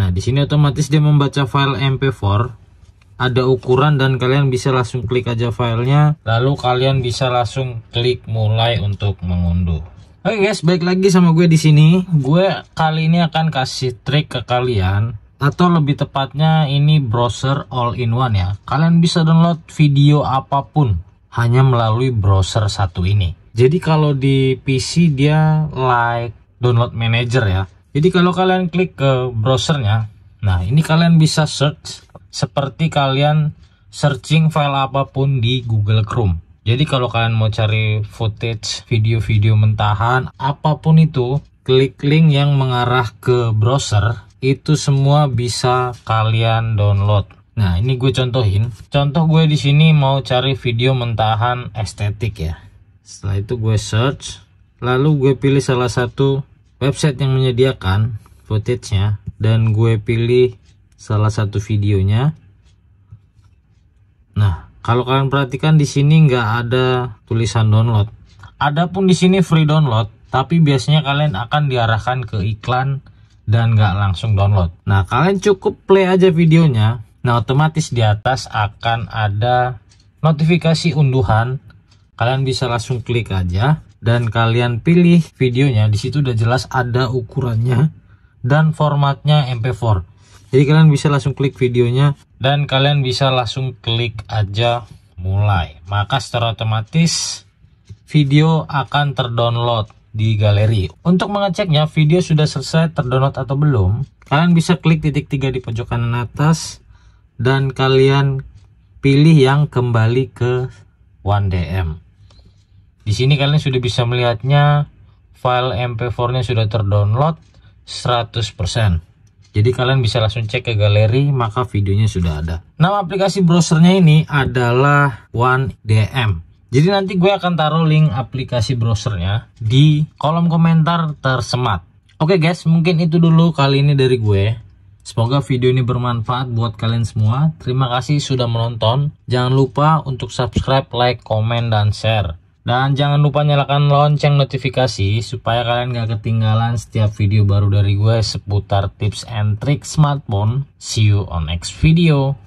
Nah, di sini otomatis dia membaca file MP4 ada ukuran dan kalian bisa langsung klik aja filenya lalu kalian bisa langsung klik mulai untuk mengunduh oke okay guys baik lagi sama gue di sini gue kali ini akan kasih trik ke kalian atau lebih tepatnya ini browser all in one ya kalian bisa download video apapun hanya melalui browser satu ini jadi kalau di PC dia like download manager ya jadi kalau kalian klik ke browsernya, nah ini kalian bisa search seperti kalian searching file apapun di Google Chrome. Jadi kalau kalian mau cari footage, video-video mentahan, apapun itu, klik link yang mengarah ke browser, itu semua bisa kalian download. Nah, ini gue contohin. Contoh gue di sini mau cari video mentahan estetik ya. Setelah itu gue search, lalu gue pilih salah satu website yang menyediakan footage-nya dan gue pilih salah satu videonya. Nah, kalau kalian perhatikan di sini nggak ada tulisan download. Adapun di sini free download, tapi biasanya kalian akan diarahkan ke iklan dan nggak langsung download. Nah, kalian cukup play aja videonya. Nah, otomatis di atas akan ada notifikasi unduhan. Kalian bisa langsung klik aja dan kalian pilih videonya, di situ udah jelas ada ukurannya dan formatnya MP4. Jadi kalian bisa langsung klik videonya dan kalian bisa langsung klik aja mulai. Maka secara otomatis video akan terdownload di galeri. Untuk mengeceknya video sudah selesai terdownload atau belum, kalian bisa klik titik tiga di pojok kanan atas dan kalian pilih yang kembali ke 1DM. Di sini kalian sudah bisa melihatnya file MP4-nya sudah terdownload 100%. Jadi kalian bisa langsung cek ke galeri maka videonya sudah ada. Nama aplikasi browsernya ini adalah dm Jadi nanti gue akan taruh link aplikasi browsernya di kolom komentar tersemat. Oke guys, mungkin itu dulu kali ini dari gue. Semoga video ini bermanfaat buat kalian semua. Terima kasih sudah menonton. Jangan lupa untuk subscribe, like, komen, dan share. Dan jangan lupa nyalakan lonceng notifikasi supaya kalian gak ketinggalan setiap video baru dari gue seputar tips and trick smartphone. See you on next video.